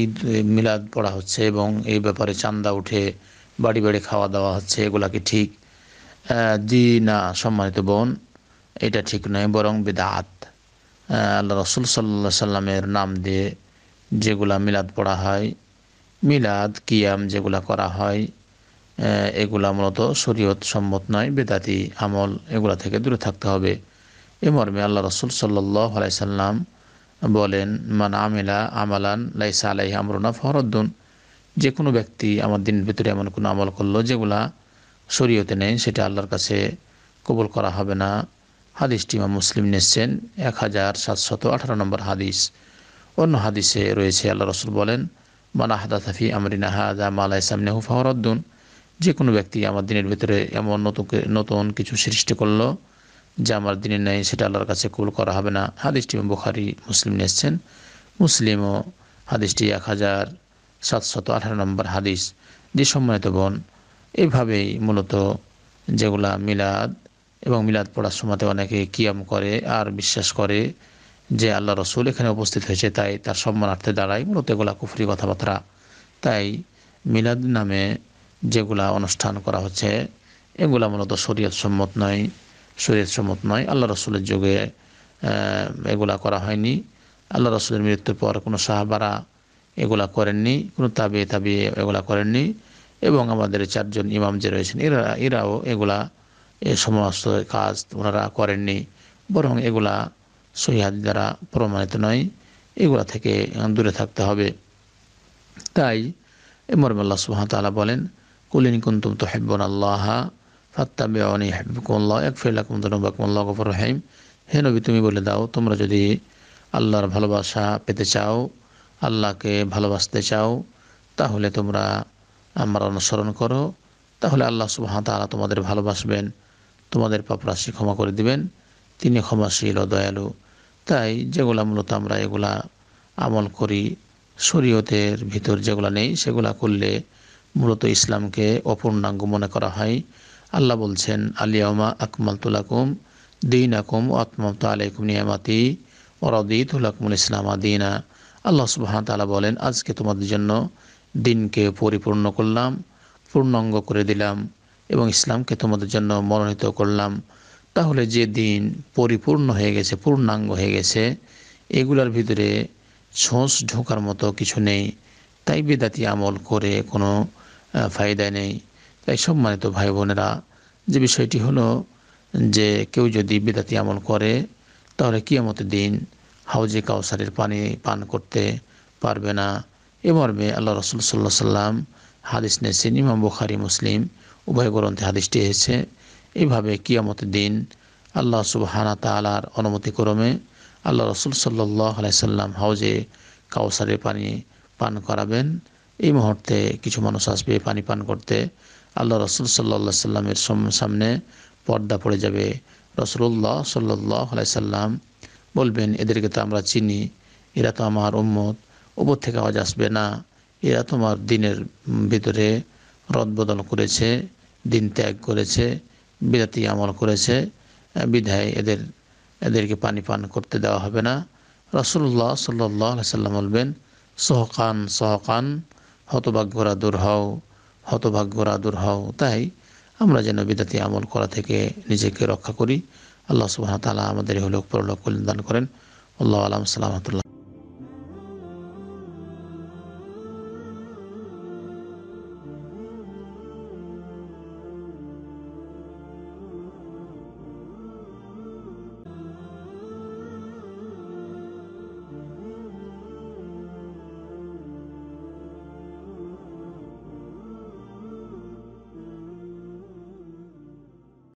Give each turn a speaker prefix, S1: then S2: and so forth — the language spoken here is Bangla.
S1: ঈদ মিলাদ পড়া হচ্ছে এবং এই ব্যাপারে চান্দা উঠে বাড়ি বাড়ি খাওয়া দাওয়া হচ্ছে এগুলা কি ঠিক জি না সম্মানিত বোন এটা ঠিক নয় বরং বেদাত আল্লাহ রসুল সাল্লা সাল্লামের নাম দিয়ে যেগুলা মিলাদ পড়া হয় মিলাদ কিয়াম যেগুলা করা হয় এগুলা মূলত শরীয়ত সম্মত নয় বেদাতি আমল এগুলা থেকে দূরে থাকতে হবে এ মর্মে আল্লাহ রসুল সাল্লাহ আলাইসাল্লাম বলেন মান আমিলা আমালান লাইসা আলাই আমরুনা ফরদ্দুন যে কোনো ব্যক্তি আমার দিনের ভিতরে এমন কোনো আমল করলো যেগুলা শরীয়তে নেই সেটা আল্লাহর কাছে কবুল করা হবে না হাদিসটি মা মুসলিম নিচ্ছেন এক হাজার সাতশত আঠারো নম্বর হাদিস অন্য হাদিসে রয়েছে আল্লাহ রসুল বলেন মানা হাদা সাফি আমরিনা হাদা সামনে ইসামনেহু ফাহরদ্দুন যে কোনো ব্যক্তি আমার দিনের ভিতরে এমন নতুন নতুন কিছু সৃষ্টি করলো যে আমার দিনে নেই সেটা আল্লাহর কাছে কবুল করা হবে না হাদিসটি বুখারি মুসলিম নিয়েছেন মুসলিমও হাদিসটি এক হাজার সাতশত আঠারো নম্বর হাদিস যে সম্মানিত বোন এইভাবেই মূলত যেগুলা মিলাদ এবং মিলাদ পড়ার সময়তে অনেকে কিয়াম করে আর বিশ্বাস করে যে আল্লাহ রসুল এখানে উপস্থিত হয়েছে তাই তার সম্মানার্থে দাঁড়ায় মূলত এগুলা কুফরি কথাবার্তা তাই মিলাদ নামে যেগুলা অনুষ্ঠান করা হচ্ছে এগুলা মূলত শরীয়ত সম্মত নয় শরীর সম্মত নয় আল্লাহ রসুলের যুগে এগুলা করা হয়নি আল্লাহ রসুলের মৃত্যুর পর কোনো সাহাবারা এগুলা করেননি কোনো তাবে তাবি এগুলা করেননি এবং আমাদের চারজন ইমাম যে রয়েছেন এরা এরাও এগুলা এ সমস্ত কাজ ওনারা করেননি বরং এগুলা সহিহাদ দ্বারা প্রমাণিত নয় এগুলা থেকে দূরে থাকতে হবে তাই মরমাল্লা সুহামতাল্লাহ বলেন কুলিন কুন্তুম তো হেব্বন আল্লাহা ফাত্তাবিউনি হাবিবকুমুল্লাহ ইয়াগফির লাকুম রহিম হে নবী তুমি বলে দাও তোমরা যদি আল্লাহর ভালোবাসা পেতে চাও আল্লাহকে ভালোবাসতে চাও তাহলে তোমরা আমার অনুসরণ করো তাহলে আল্লাহ সুবাহ তালা তোমাদের ভালোবাসবেন তোমাদের পাপরাশি ক্ষমা করে দিবেন তিনি ক্ষমাশীল ও দয়ালু তাই যেগুলা মূলত আমরা এগুলা আমল করি শরীয়তের ভিতর যেগুলা নেই সেগুলা করলে মূলত ইসলামকে অপূর্ণাঙ্গ মনে করা হয় আল্লাহ বলছেন আলিয়ামা আকমাল তুলাকুম দিন আকুম আত্মত আলাইকুম নিয়ামাতি ওরদিতুল আকমুল ইসলাম আদিনা আল্লাহ সুবাহান তালা বলেন আজকে তোমাদের জন্য দিনকে পরিপূর্ণ করলাম পূর্ণাঙ্গ করে দিলাম এবং ইসলামকে তোমাদের জন্য মনোনীত করলাম তাহলে যে দিন পরিপূর্ণ হয়ে গেছে পূর্ণাঙ্গ হয়ে গেছে এগুলার ভিতরে ছোঁস ঢোকার মতো কিছু নেই তাই বেদাতি আমল করে কোনো ফায়দা নেই তাই সম্মানিত ভাই বোনেরা যে বিষয়টি হলো যে কেউ যদি বিদাতি আমল করে তাহলে কিয়ামতের দিন হাউজে কাউসারের পানি পান করতে পারবে না এ মর্মে আল্লাহ রসুল সাল্লাহ সাল্লাম হাদিস নিয়েছেন ইমাম বুখারি মুসলিম উভয় গ্রন্থে হাদিসটি এসেছে এভাবে কিয়ামতের দিন আল্লাহ সুবাহানা তালার অনুমতিক্রমে আল্লাহ রসুল সাল্লাহ আলাইসাল্লাম হাউজে কাউসারের পানি পান করাবেন এই মুহূর্তে কিছু মানুষ আসবে পানি পান করতে আল্লাহ রসুল সাল্লা সাল্লামের সামনে পর্দা পড়ে যাবে রসুল্লাহ সাল্লাহ সাল্লাম বলবেন এদেরকে তো আমরা চিনি এরা তো আমার উম্মত ওপর থেকে আওয়াজ আসবে না এরা তোমার দিনের ভিতরে রদবদল করেছে দিন ত্যাগ করেছে বিদাতি আমল করেছে বিধায় এদের এদেরকে পানি পান করতে দেওয়া হবে না রসুল্লাহ সাল্লাহ সাল্লাম বলবেন সহকান সহকান হতভাগ্যরা দূর হও হতভাগ্যরা দূর হও তাই আমরা যেন বিদাতি আমল করা থেকে নিজেকে রক্ষা করি আল্লাহ সুবাহ তালা আমাদের হলোক পরলোক কল্যাণ দান করেন আল্লাহ আলাম সালামতুল্লাহ